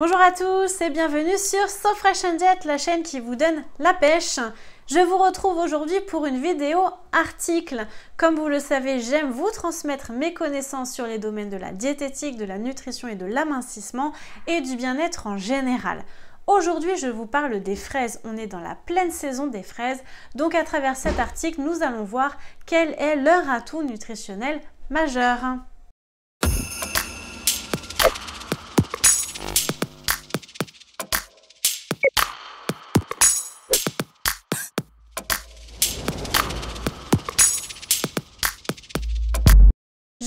Bonjour à tous et bienvenue sur So and Diet, la chaîne qui vous donne la pêche. Je vous retrouve aujourd'hui pour une vidéo article. Comme vous le savez, j'aime vous transmettre mes connaissances sur les domaines de la diététique, de la nutrition et de l'amincissement et du bien-être en général. Aujourd'hui, je vous parle des fraises. On est dans la pleine saison des fraises. Donc à travers cet article, nous allons voir quel est leur atout nutritionnel majeur.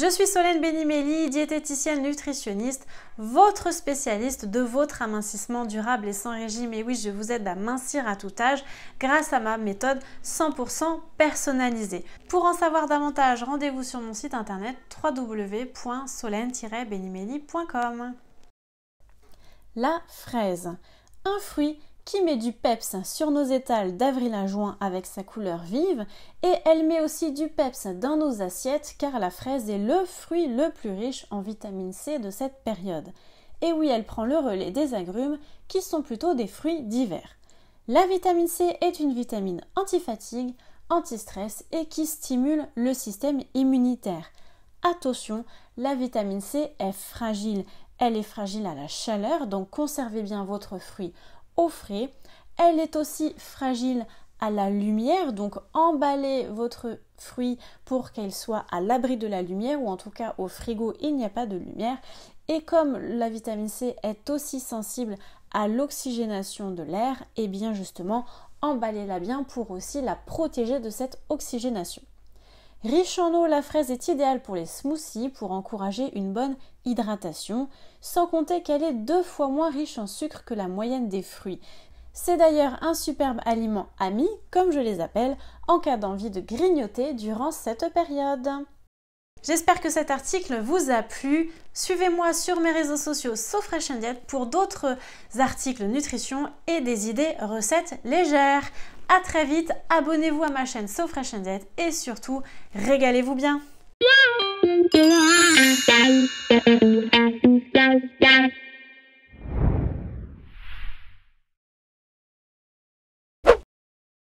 Je suis Solène Benimelli, diététicienne nutritionniste, votre spécialiste de votre amincissement durable et sans régime. Et oui, je vous aide à mincir à tout âge grâce à ma méthode 100% personnalisée. Pour en savoir davantage, rendez-vous sur mon site internet wwwsolène benimelicom La fraise, un fruit qui met du peps sur nos étals d'avril à juin avec sa couleur vive, et elle met aussi du peps dans nos assiettes car la fraise est le fruit le plus riche en vitamine C de cette période. Et oui, elle prend le relais des agrumes qui sont plutôt des fruits d'hiver. La vitamine C est une vitamine anti-fatigue, anti-stress et qui stimule le système immunitaire. Attention, la vitamine C est fragile. Elle est fragile à la chaleur, donc conservez bien votre fruit au frais. Elle est aussi fragile à la lumière, donc emballez votre fruit pour qu'elle soit à l'abri de la lumière ou en tout cas au frigo, il n'y a pas de lumière. Et comme la vitamine C est aussi sensible à l'oxygénation de l'air, et eh bien justement, emballez-la bien pour aussi la protéger de cette oxygénation. Riche en eau, la fraise est idéale pour les smoothies pour encourager une bonne hydratation, sans compter qu'elle est deux fois moins riche en sucre que la moyenne des fruits. C'est d'ailleurs un superbe aliment ami, comme je les appelle, en cas d'envie de grignoter durant cette période. J'espère que cet article vous a plu. Suivez-moi sur mes réseaux sociaux SoFresh Diet pour d'autres articles nutrition et des idées recettes légères à très vite, abonnez-vous à ma chaîne So Fresh and et surtout, régalez-vous bien.